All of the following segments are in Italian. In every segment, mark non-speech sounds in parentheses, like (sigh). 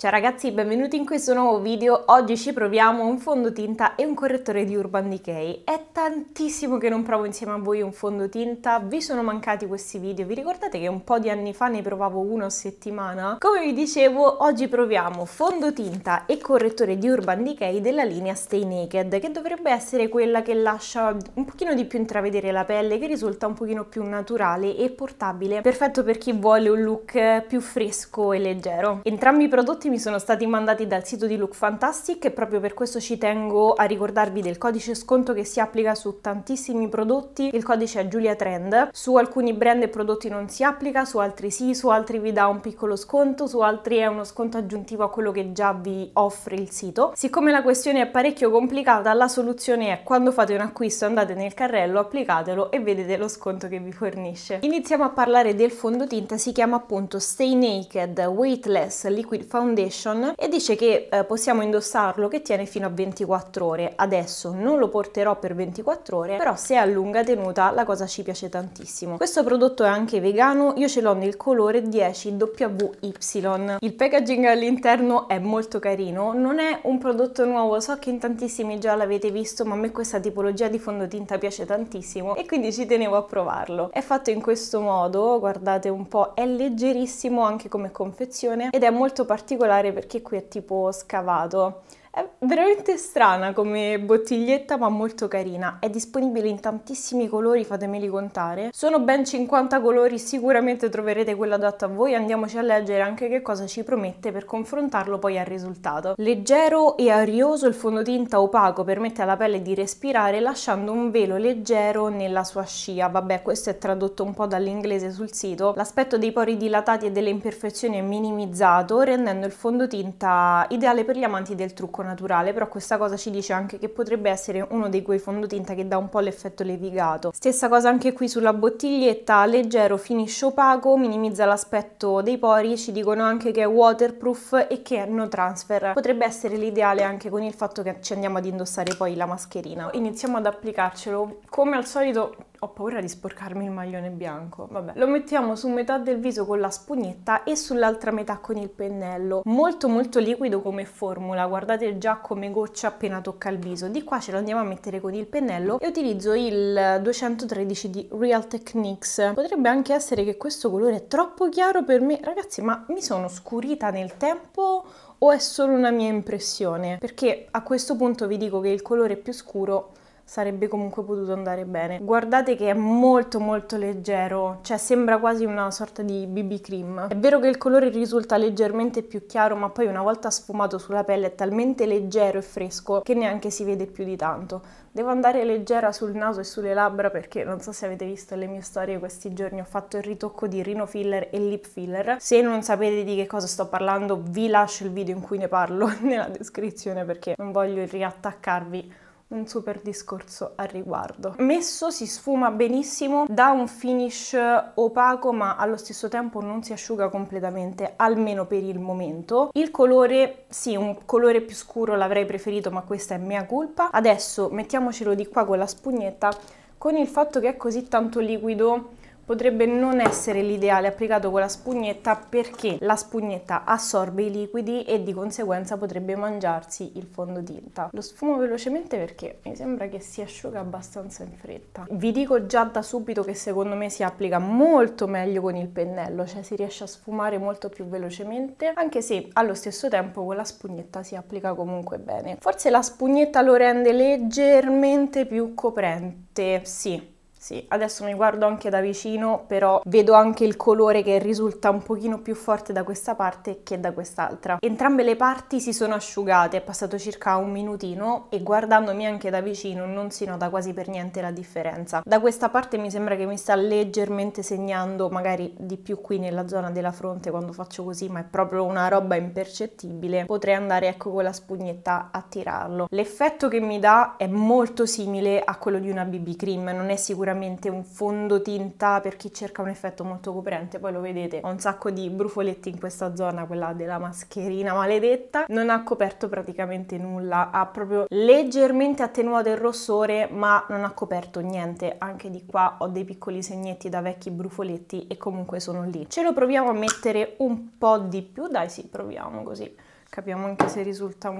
Ciao ragazzi, benvenuti in questo nuovo video. Oggi ci proviamo un fondotinta e un correttore di Urban Decay. È tantissimo che non provo insieme a voi un fondotinta, vi sono mancati questi video. Vi ricordate che un po' di anni fa ne provavo uno a settimana? Come vi dicevo, oggi proviamo fondotinta e correttore di Urban Decay della linea Stay Naked, che dovrebbe essere quella che lascia un pochino di più intravedere la pelle, che risulta un pochino più naturale e portabile. Perfetto per chi vuole un look più fresco e leggero. Entrambi i prodotti dati mi sono stati mandati dal sito di Look Fantastic e proprio per questo ci tengo a ricordarvi del codice sconto che si applica su tantissimi prodotti. Il codice è Giulia Trend. Su alcuni brand e prodotti non si applica, su altri sì, su altri vi dà un piccolo sconto, su altri è uno sconto aggiuntivo a quello che già vi offre il sito. Siccome la questione è parecchio complicata, la soluzione è quando fate un acquisto andate nel carrello, applicatelo e vedete lo sconto che vi fornisce. Iniziamo a parlare del fondotinta, si chiama appunto Stay Naked Weightless Liquid Foundation foundation e dice che eh, possiamo indossarlo che tiene fino a 24 ore. Adesso non lo porterò per 24 ore, però se è a lunga tenuta la cosa ci piace tantissimo. Questo prodotto è anche vegano, io ce l'ho nel colore 10WY. Il packaging all'interno è molto carino, non è un prodotto nuovo, so che in tantissimi già l'avete visto, ma a me questa tipologia di fondotinta piace tantissimo e quindi ci tenevo a provarlo. È fatto in questo modo, guardate un po', è leggerissimo anche come confezione ed è molto particolare particolare perché qui è tipo scavato è veramente strana come bottiglietta ma molto carina, è disponibile in tantissimi colori, fatemeli contare. Sono ben 50 colori, sicuramente troverete quello adatto a voi, andiamoci a leggere anche che cosa ci promette per confrontarlo poi al risultato. Leggero e arioso il fondotinta opaco permette alla pelle di respirare lasciando un velo leggero nella sua scia, vabbè questo è tradotto un po' dall'inglese sul sito. L'aspetto dei pori dilatati e delle imperfezioni è minimizzato rendendo il fondotinta ideale per gli amanti del trucco naturale, però questa cosa ci dice anche che potrebbe essere uno di quei fondotinta che dà un po' l'effetto levigato. Stessa cosa anche qui sulla bottiglietta, leggero, finisce opaco, minimizza l'aspetto dei pori, ci dicono anche che è waterproof e che è no transfer. Potrebbe essere l'ideale anche con il fatto che ci andiamo ad indossare poi la mascherina. Iniziamo ad applicarcelo, come al solito ho paura di sporcarmi il maglione bianco. Vabbè, lo mettiamo su metà del viso con la spugnetta e sull'altra metà con il pennello. Molto molto liquido come formula, guardate già come goccia appena tocca il viso. Di qua ce lo andiamo a mettere con il pennello e utilizzo il 213 di Real Techniques. Potrebbe anche essere che questo colore è troppo chiaro per me. Ragazzi, ma mi sono scurita nel tempo o è solo una mia impressione? Perché a questo punto vi dico che il colore più scuro sarebbe comunque potuto andare bene. Guardate che è molto molto leggero, cioè sembra quasi una sorta di BB cream. È vero che il colore risulta leggermente più chiaro, ma poi una volta sfumato sulla pelle è talmente leggero e fresco che neanche si vede più di tanto. Devo andare leggera sul naso e sulle labbra perché non so se avete visto le mie storie questi giorni ho fatto il ritocco di Rino Filler e Lip Filler. Se non sapete di che cosa sto parlando vi lascio il video in cui ne parlo (laughs) nella descrizione perché non voglio riattaccarvi un super discorso al riguardo. Messo si sfuma benissimo, dà un finish opaco ma allo stesso tempo non si asciuga completamente, almeno per il momento. Il colore, sì, un colore più scuro l'avrei preferito ma questa è mia colpa. Adesso mettiamocelo di qua con la spugnetta, con il fatto che è così tanto liquido potrebbe non essere l'ideale applicato con la spugnetta perché la spugnetta assorbe i liquidi e di conseguenza potrebbe mangiarsi il fondotinta. Lo sfumo velocemente perché mi sembra che si asciuga abbastanza in fretta. Vi dico già da subito che secondo me si applica molto meglio con il pennello, cioè si riesce a sfumare molto più velocemente, anche se allo stesso tempo con la spugnetta si applica comunque bene. Forse la spugnetta lo rende leggermente più coprente, sì, ragazzi. Adesso mi guardo anche da vicino, però vedo anche il colore che risulta un pochino più forte da questa parte che da quest'altra. Entrambe le parti si sono asciugate, è passato circa un minutino e guardandomi anche da vicino non si nota quasi per niente la differenza. Da questa parte mi sembra che mi sta leggermente segnando, magari di più qui nella zona della fronte quando faccio così, ma è proprio una roba impercettibile. Potrei andare ecco con la spugnetta a tirarlo. L'effetto che mi dà è molto simile a quello di una BB cream, non è sicuramente veramente un fondotinta per chi cerca un effetto molto coprente, poi lo vedete, ho un sacco di brufoletti in questa zona, quella della mascherina maledetta, non ha coperto praticamente nulla, ha proprio leggermente attenuato il rossore ma non ha coperto niente, anche di qua ho dei piccoli segnetti da vecchi brufoletti e comunque sono lì. Ce lo proviamo a mettere un po' di più, dai sì, proviamo così capiamo anche se risulta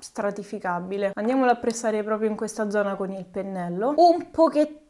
stratificabile. Andiamolo a pressare proprio in questa zona con il pennello, un pochettino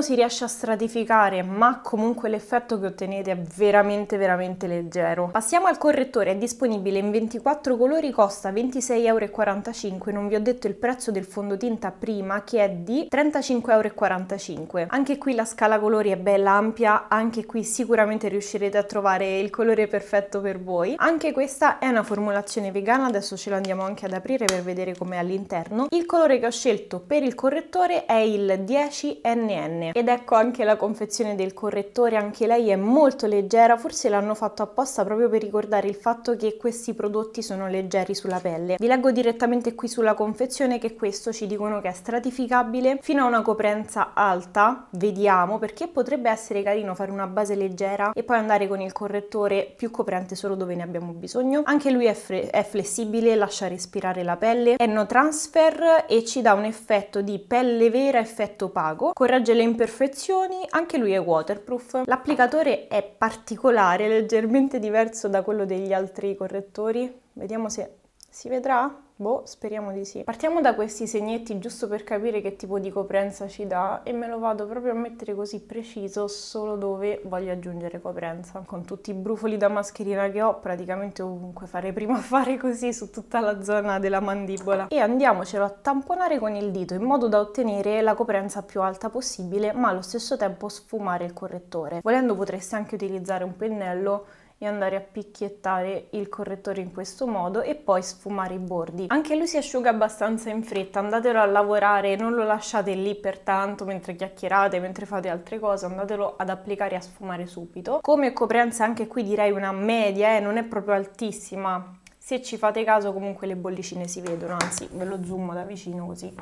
si riesce a stratificare, ma comunque l'effetto che ottenete è veramente veramente leggero. Passiamo al correttore, è disponibile in 24 colori, costa 26,45€, non vi ho detto il prezzo del fondotinta prima che è di 35,45€. Anche qui la scala colori è bella ampia, anche qui sicuramente riuscirete a trovare il colore perfetto per voi. Anche questa è una formulazione vegana, adesso ce la andiamo anche ad aprire per vedere com'è all'interno. Il colore che ho scelto per il correttore è il 10N NN ed ecco anche la confezione del correttore, anche lei è molto leggera, forse l'hanno fatto apposta proprio per ricordare il fatto che questi prodotti sono leggeri sulla pelle. Vi leggo direttamente qui sulla confezione che questo ci dicono che è stratificabile fino a una coprenza alta, vediamo, perché potrebbe essere carino fare una base leggera e poi andare con il correttore più coprente solo dove ne abbiamo bisogno. Anche lui è, è flessibile, lascia respirare la pelle, è no transfer e ci dà un effetto di pelle vera, effetto opaco, con Protegge le imperfezioni, anche lui è waterproof. L'applicatore è particolare, leggermente diverso da quello degli altri correttori. Vediamo se si vedrà. Boh, speriamo di sì. Partiamo da questi segnetti giusto per capire che tipo di coprenza ci dà e me lo vado proprio a mettere così preciso solo dove voglio aggiungere coprenza. Con tutti i brufoli da mascherina che ho, praticamente ovunque farei prima a (laughs) fare così su tutta la zona della mandibola. E andiamocelo a tamponare con il dito in modo da ottenere la coprenza più alta possibile, ma allo stesso tempo sfumare il correttore. Volendo potreste anche utilizzare un pennello e andare a picchiettare il correttore in questo modo e poi sfumare i bordi. Anche lui si asciuga abbastanza in fretta, andatelo a lavorare, non lo lasciate lì per tanto mentre chiacchierate, mentre fate altre cose, andatelo ad applicare e a sfumare subito. Come coprenza anche qui direi una media, eh, non è proprio altissima, se ci fate caso comunque le bollicine si vedono, anzi ve lo zoom da vicino così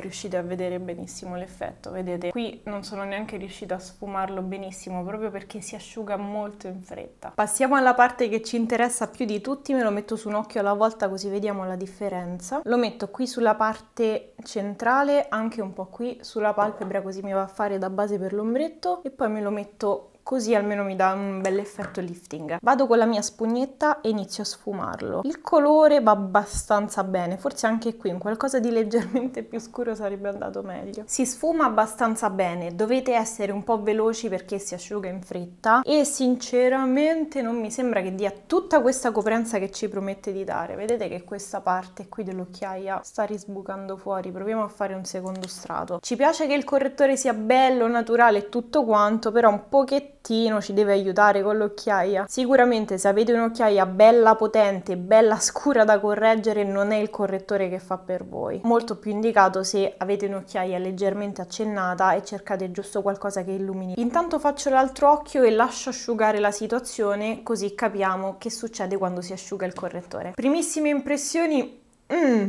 riuscite a vedere benissimo l'effetto. Vedete, qui non sono neanche riuscita a sfumarlo benissimo proprio perché si asciuga molto in fretta. Passiamo alla parte che ci interessa più di tutti, me lo metto su un occhio alla volta così vediamo la differenza. Lo metto qui sulla parte centrale, anche un po' qui sulla palpebra così mi va a fare da base per l'ombretto e poi me lo metto così almeno mi dà un bel effetto lifting. Vado con la mia spugnetta e inizio a sfumarlo. Il colore va abbastanza bene, forse anche qui un qualcosa di leggermente più scuro sarebbe andato meglio. Si sfuma abbastanza bene, dovete essere un po' veloci perché si asciuga in fretta e sinceramente non mi sembra che dia tutta questa coprenza che ci promette di dare. Vedete che questa parte qui dell'occhiaia sta risbucando fuori, proviamo a fare un secondo strato. Ci piace che il correttore sia bello, naturale e tutto quanto, però un pochettino mattino ci deve aiutare con l'occhiaia. Sicuramente se avete un'occhiaia bella potente, bella scura da correggere, non è il correttore che fa per voi. Molto più indicato se avete un'occhiaia leggermente accennata e cercate giusto qualcosa che illumini. Intanto faccio l'altro occhio e lascio asciugare la situazione così capiamo che succede quando si asciuga il correttore. Primissime impressioni... Mmm,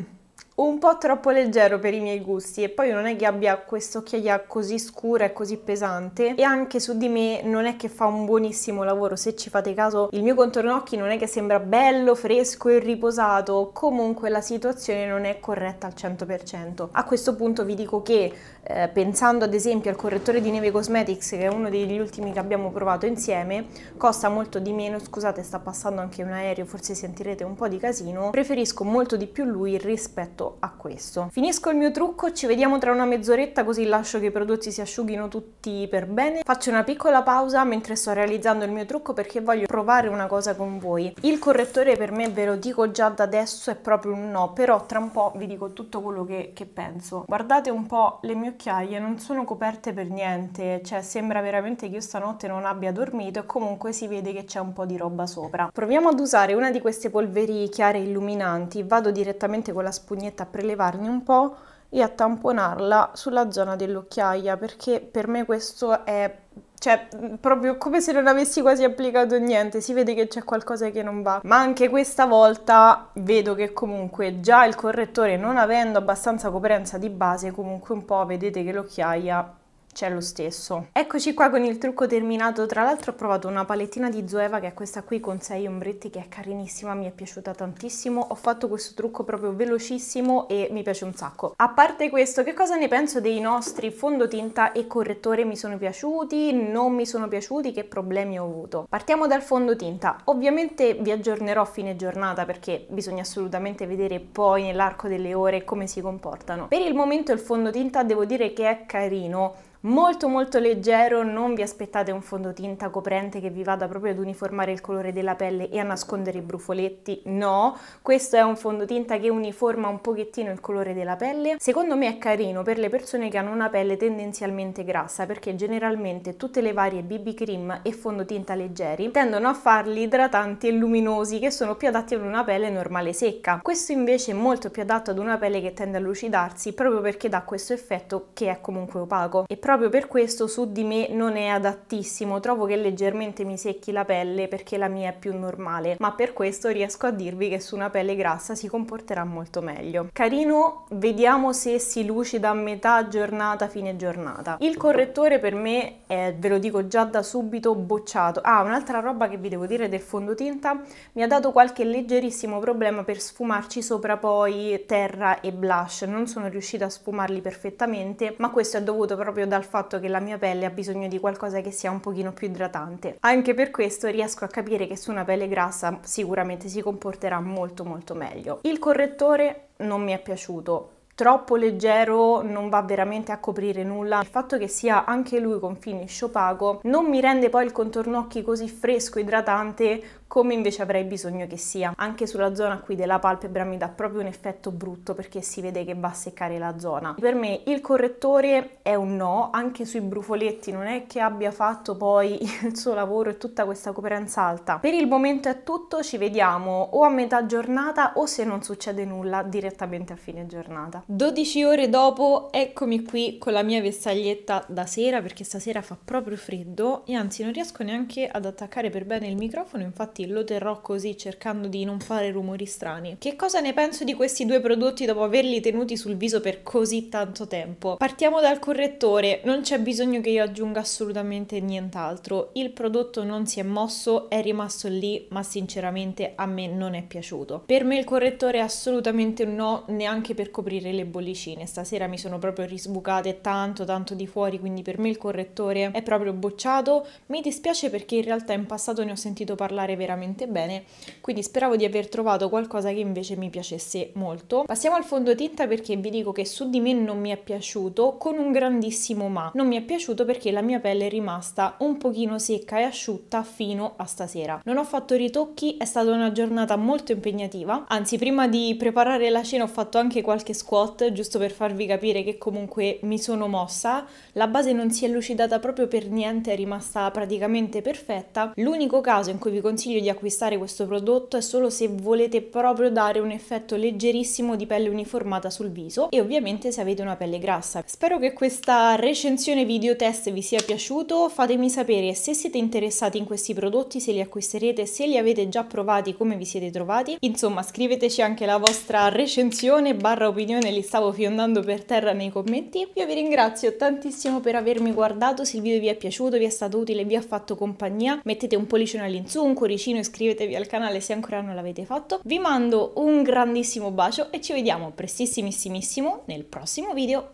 un po' troppo leggero per i miei gusti e poi non è che abbia quest'occhiaia così scura e così pesante e anche su di me non è che fa un buonissimo lavoro se ci fate caso il mio contorno occhi non è che sembra bello fresco e riposato comunque la situazione non è corretta al 100% a questo punto vi dico che eh, pensando ad esempio al correttore di Neve Cosmetics che è uno degli ultimi che abbiamo provato insieme costa molto di meno scusate sta passando anche un aereo forse sentirete un po' di casino preferisco molto di più lui rispetto a questo. Finisco il mio trucco, ci vediamo tra una mezz'oretta così lascio che i prodotti si asciughino tutti per bene. Faccio una piccola pausa mentre sto realizzando il mio trucco perché voglio provare una cosa con voi. Il correttore per me, ve lo dico già da adesso, è proprio un no, però tra un po' vi dico tutto quello che, che penso. Guardate un po' le mie occhiaie, non sono coperte per niente, cioè sembra veramente che io stanotte non abbia dormito e comunque si vede che c'è un po' di roba sopra. Proviamo ad usare una di queste polveri chiare illuminanti, vado direttamente con la spugnetta a prelevarne un po' e a tamponarla sulla zona dell'occhiaia perché per me questo è cioè proprio come se non avessi quasi applicato niente, si vede che c'è qualcosa che non va. Ma anche questa volta vedo che comunque già il correttore non avendo abbastanza coperenza di base, comunque un po' vedete che l'occhiaia c'è lo stesso. Eccoci qua con il trucco terminato, tra l'altro ho provato una palettina di Zoeva che è questa qui con 6 ombretti che è carinissima, mi è piaciuta tantissimo, ho fatto questo trucco proprio velocissimo e mi piace un sacco. A parte questo, che cosa ne penso dei nostri fondotinta e correttore? Mi sono piaciuti, non mi sono piaciuti, che problemi ho avuto? Partiamo dal fondotinta, ovviamente vi aggiornerò a fine giornata perché bisogna assolutamente vedere poi nell'arco delle ore come si comportano. Per il momento il fondotinta devo dire che è carino, molto molto leggero, non vi aspettate un fondotinta coprente che vi vada proprio ad uniformare il colore della pelle e a nascondere i brufoletti, no, questo è un fondotinta che uniforma un pochettino il colore della pelle. Secondo me è carino per le persone che hanno una pelle tendenzialmente grassa perché generalmente tutte le varie BB cream e fondotinta leggeri tendono a farli idratanti e luminosi che sono più adatti ad una pelle normale secca. Questo invece è molto più adatto ad una pelle che tende a lucidarsi proprio perché dà questo effetto che è comunque opaco e proprio per questo su di me non è adattissimo, trovo che leggermente mi secchi la pelle perché la mia è più normale, ma per questo riesco a dirvi che su una pelle grassa si comporterà molto meglio. Carino, vediamo se si lucida a metà giornata, fine giornata. Il correttore per me è, ve lo dico già da subito, bocciato. Ah, un'altra roba che vi devo dire del fondotinta, mi ha dato qualche leggerissimo problema per sfumarci sopra poi terra e blush, non sono riuscita a sfumarli perfettamente, ma questo è dovuto proprio da dal fatto che la mia pelle ha bisogno di qualcosa che sia un pochino più idratante. Anche per questo riesco a capire che su una pelle grassa sicuramente si comporterà molto molto meglio. Il correttore non mi è piaciuto, troppo leggero, non va veramente a coprire nulla. Il fatto che sia anche lui con finish opaco non mi rende poi il contorno occhi così fresco, idratante come invece avrei bisogno che sia. Anche sulla zona qui della palpebra mi dà proprio un effetto brutto perché si vede che va a seccare la zona. Per me il correttore è un no, anche sui brufoletti non è che abbia fatto poi (laughs) il suo lavoro e tutta questa coperenza alta. Per il momento è tutto, ci vediamo o a metà giornata o se non succede nulla direttamente a fine giornata. 12 ore dopo eccomi qui con la mia vestaglietta da sera perché stasera fa proprio freddo e anzi non riesco neanche ad attaccare per bene il microfono infatti infatti lo terrò così cercando di non fare rumori strani. Che cosa ne penso di questi due prodotti dopo averli tenuti sul viso per così tanto tempo? Partiamo dal correttore, non c'è bisogno che io aggiunga assolutamente nient'altro, il prodotto non si è mosso, è rimasto lì, ma sinceramente a me non è piaciuto. Per me il correttore è assolutamente un no, neanche per coprire le bollicine, stasera mi sono proprio risbucate tanto tanto di fuori, quindi per me il correttore è proprio bocciato, mi dispiace perché in realtà in passato ne ho sentito parlare veramente veramente bene, quindi speravo di aver trovato qualcosa che invece mi piacesse molto. Passiamo al fondotinta perché vi dico che su di me non mi è piaciuto con un grandissimo ma. Non mi è piaciuto perché la mia pelle è rimasta un pochino secca e asciutta fino a stasera. Non ho fatto ritocchi, è stata una giornata molto impegnativa, anzi prima di preparare la cena ho fatto anche qualche squat giusto per farvi capire che comunque mi sono mossa, la base non si è lucidata proprio per niente, è rimasta praticamente perfetta. L'unico caso in cui vi consiglio consiglio di acquistare questo prodotto è solo se volete proprio dare un effetto leggerissimo di pelle uniformata sul viso e ovviamente se avete una pelle grassa. Spero che questa recensione video test vi sia piaciuto, fatemi sapere se siete interessati in questi prodotti, se li acquisterete, se li avete già provati, come vi siete trovati. Insomma scriveteci anche la vostra recensione barra opinione, li stavo fiondando per terra nei commenti. Io vi ringrazio tantissimo per avermi guardato, se il video vi è piaciuto, vi è stato utile, vi ha fatto compagnia, mettete un pollice all'insù, un cuoricino cuoricino, iscrivetevi al canale se ancora non l'avete fatto. Vi mando un grandissimo bacio e ci vediamo prestissimissimissimo nel prossimo video.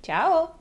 Ciao!